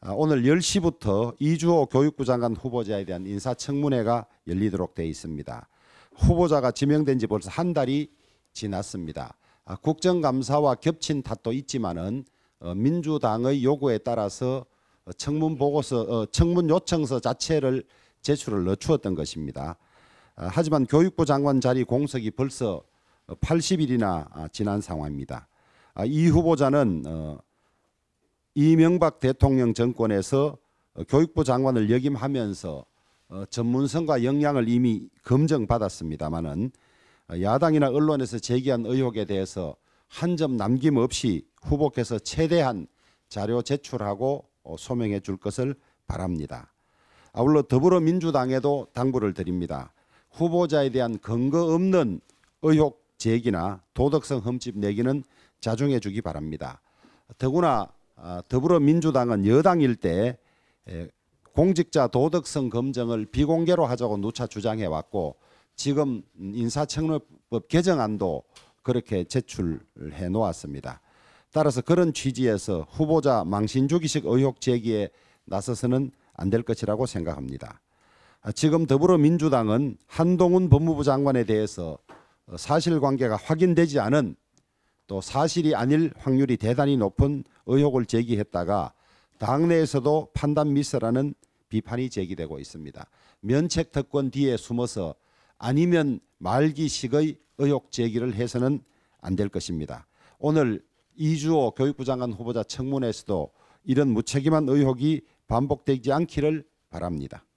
아, 오늘 10시부터 이주호 교육부 장관 후보자에 대한 인사청문회가 열리도록 되어 있습니다. 후보자가 지명된 지 벌써 한 달이 지났습니다. 아, 국정감사와 겹친 탓도 있지만은 어, 민주당의 요구에 따라서 어, 청문 보고서, 어, 청문 요청서 자체를 제출을 늦추었던 것입니다. 아, 하지만 교육부 장관 자리 공석이 벌써 80일이나 지난 상황입니다. 이 후보자는 이명박 대통령 정권에서 어, 교육부 장관을 역임하면서 어, 전문성과 역량을 이미 검증받았습니다마는 어, 야당이나 언론에서 제기한 의혹에 대해서 한 점 남김없이 후보께서 최대한 자료 제출하고 소명해 줄 것을 바랍니다. 아울러 더불어민주당에도 당부를 드립니다. 후보자에 대한 근거 없는 의혹 제기나 도덕성 흠집 내기는 자중해 주기 바랍니다. 더구나 아, 더불어민주당은 여당일 때 공직자 도덕성 검증을 비공개로 하자고 누차 주장해 왔고 지금 인사청문법 개정안도 그렇게 제출해 놓았습니다. 따라서 그런 취지에서 후보자 망신주기식 의혹 제기에 나서서는 안 될 것이라고 생각합니다. 아, 지금 더불어민주당은 한동훈 법무부 장관에 대해서 어, 사실관계가 확인되지 않은 또 사실이 아닐 확률이 대단히 높은 의혹을 제기했다가 당내에서도 판단 미스라는 비판이 제기되고 있습니다. 면책 특권 뒤에 숨어서 아니면 말기식의 의혹 제기를 해서는 안 될 것입니다. 오늘 이주호 교육부 장관 후보자 청문회에서도 이런 무책임한 의혹이 반복되지 않기를 바랍니다.